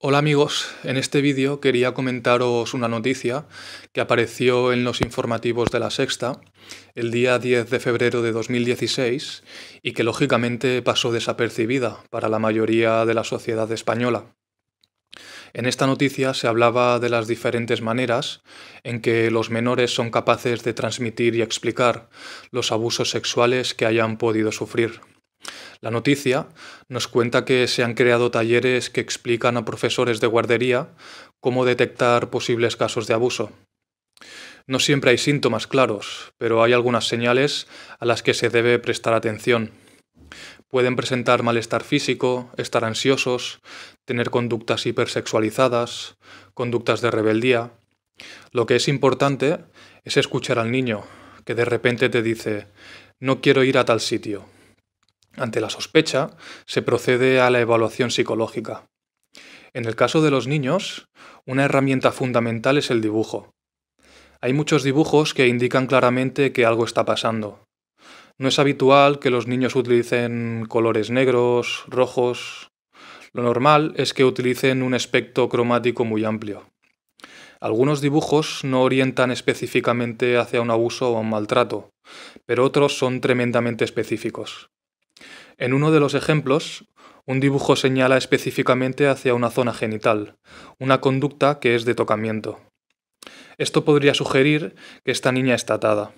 Hola amigos, en este vídeo quería comentaros una noticia que apareció en los informativos de la Sexta el día 10 de febrero de 2016 y que lógicamente pasó desapercibida para la mayoría de la sociedad española. En esta noticia se hablaba de las diferentes maneras en que los menores son capaces de transmitir y explicar los abusos sexuales que hayan podido sufrir. La noticia nos cuenta que se han creado talleres que explican a profesores de guardería cómo detectar posibles casos de abuso. No siempre hay síntomas claros, pero hay algunas señales a las que se debe prestar atención. Pueden presentar malestar físico, estar ansiosos, tener conductas hipersexualizadas, conductas de rebeldía. Lo que es importante es escuchar al niño, que de repente te dice, no quiero ir a tal sitio, ante la sospecha, se procede a la evaluación psicológica. En el caso de los niños, una herramienta fundamental es el dibujo. Hay muchos dibujos que indican claramente que algo está pasando. No es habitual que los niños utilicen colores negros, rojos. Lo normal es que utilicen un espectro cromático muy amplio. Algunos dibujos no orientan específicamente hacia un abuso o un maltrato, pero otros son tremendamente específicos. En uno de los ejemplos, un dibujo señala específicamente hacia una zona genital, una conducta que es de tocamiento. Esto podría sugerir que esta niña está atada.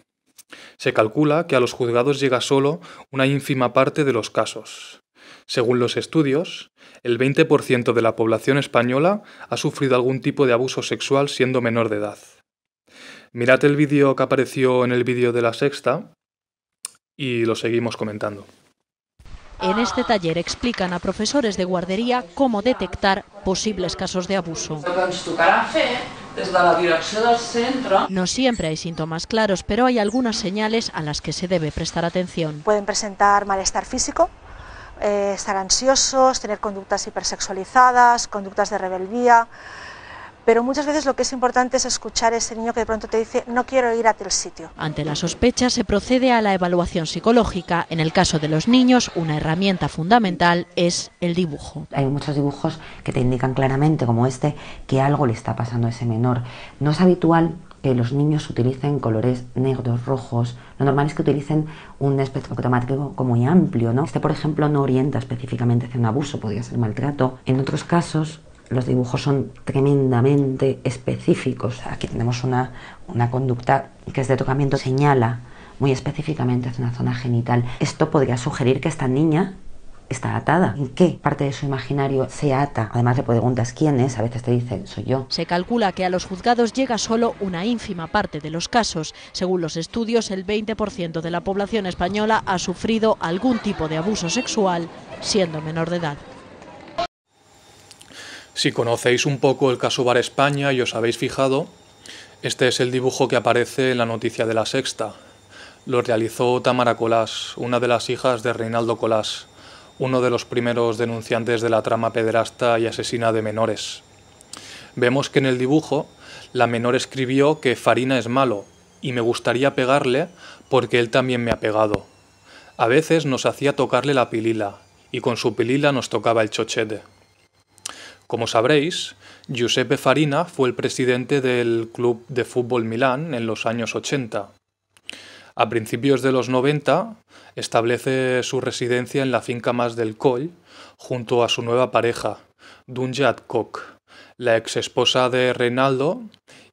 Se calcula que a los juzgados llega solo una ínfima parte de los casos. Según los estudios, el 20% de la población española ha sufrido algún tipo de abuso sexual siendo menor de edad. Mirad el vídeo que apareció en el vídeo de la sexta y lo seguimos comentando. En este taller explican a profesores de guardería cómo detectar posibles casos de abuso. No siempre hay síntomas claros, pero hay algunas señales a las que se debe prestar atención. Pueden presentar malestar físico, eh, estar ansiosos, tener conductas hipersexualizadas, conductas de rebeldía, pero muchas veces lo que es importante es escuchar a ese niño que de pronto te dice no quiero ir a tal sitio. Ante la sospecha se procede a la evaluación psicológica. En el caso de los niños, una herramienta fundamental es el dibujo. Hay muchos dibujos que te indican claramente, como este, que algo le está pasando a ese menor. No es habitual que los niños utilicen colores negros, rojos. Lo normal es que utilicen un espectro cromático muy amplio, ¿no? Este, por ejemplo, no orienta específicamente hacia un abuso, podría ser maltrato. En otros casos, los dibujos son tremendamente específicos. Aquí tenemos una, conducta que es de tocamiento, señala muy específicamente hacia una zona genital. Esto podría sugerir que esta niña está atada. ¿En qué parte de su imaginario se ata? Además le preguntas quién es, a veces te dicen soy yo. Se calcula que a los juzgados llega solo una ínfima parte de los casos. Según los estudios, el 20% de la población española ha sufrido algún tipo de abuso sexual siendo menor de edad. Si conocéis un poco el caso Bar España y os habéis fijado, este es el dibujo que aparece en la noticia de la sexta. Lo realizó Tamara Colás, una de las hijas de Reinaldo Colás, uno de los primeros denunciantes de la trama pederasta y asesina de menores. Vemos que en el dibujo la menor escribió que Farina es malo y me gustaría pegarle porque él también me ha pegado. A veces nos hacía tocarle la pilila y con su pilila nos tocaba el chochete. Como sabréis, Giuseppe Farina fue el presidente del Club de Fútbol Milán en los años 80. A principios de los 90 establece su residencia en la finca más del Coll junto a su nueva pareja, Dunja Koch, la ex esposa de Reinaldo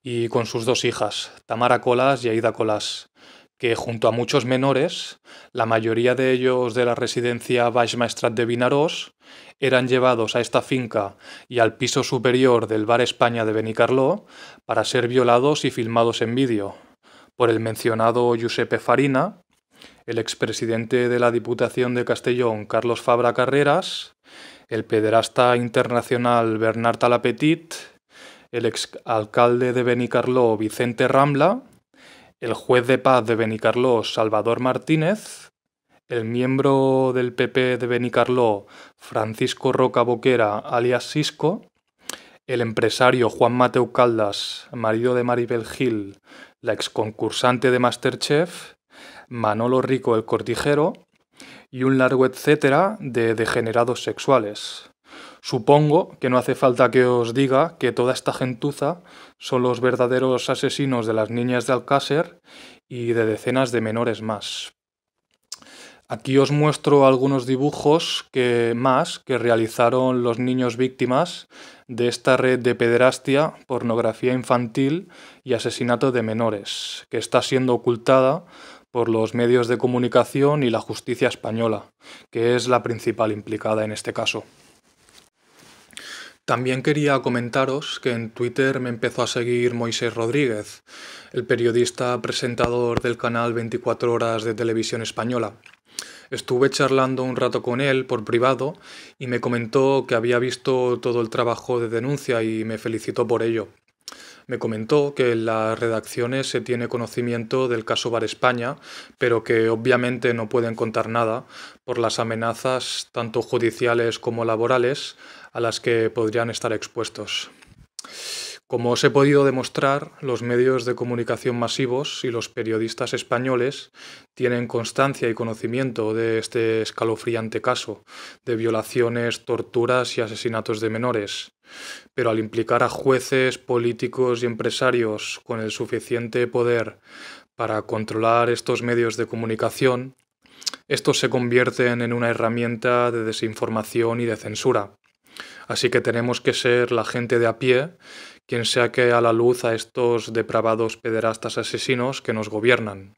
y con sus dos hijas, Tamara Colas y Aida Colas, que junto a muchos menores, la mayoría de ellos de la residencia Baix de Vinaros, eran llevados a esta finca y al piso superior del Bar España de Benicarló para ser violados y filmados en vídeo por el mencionado Giuseppe Farina, el expresidente de la Diputación de Castellón Carlos Fabra Carreras, el pederasta internacional Bernard Talapetit, el exalcalde de Benicarló Vicente Rambla, el juez de paz de Benicarló, Salvador Martínez, el miembro del PP de Benicarló, Francisco Roca Boquera, alias Cisco, el empresario Juan Mateu Caldas, marido de Maribel Gil, la exconcursante de Masterchef, Manolo Rico el Cortijero y un largo etcétera de degenerados sexuales. Supongo que no hace falta que os diga que toda esta gentuza son los verdaderos asesinos de las niñas de Alcácer y de decenas de menores más. Aquí os muestro algunos dibujos que, más que realizaron los niños víctimas de esta red de pederastia, pornografía infantil y asesinato de menores, que está siendo ocultada por los medios de comunicación y la justicia española, que es la principal implicada en este caso. También quería comentaros que en Twitter me empezó a seguir Moisés Rodríguez, el periodista presentador del canal 24 Horas de Televisión Española. Estuve charlando un rato con él por privado y me comentó que había visto todo el trabajo de denuncia y me felicitó por ello me comentó que en las redacciones se tiene conocimiento del caso Bar España, pero que obviamente no pueden contar nada por las amenazas, tanto judiciales como laborales, a las que podrían estar expuestos. Como os he podido demostrar, los medios de comunicación masivos y los periodistas españoles tienen constancia y conocimiento de este escalofriante caso de violaciones, torturas y asesinatos de menores. Pero al implicar a jueces, políticos y empresarios con el suficiente poder para controlar estos medios de comunicación, estos se convierten en una herramienta de desinformación y de censura. Así que tenemos que ser la gente de a pie quien que a la luz a estos depravados pederastas asesinos que nos gobiernan.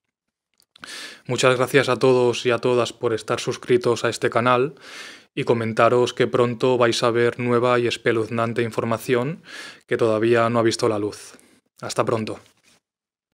Muchas gracias a todos y a todas por estar suscritos a este canal y comentaros que pronto vais a ver nueva y espeluznante información que todavía no ha visto la luz. Hasta pronto.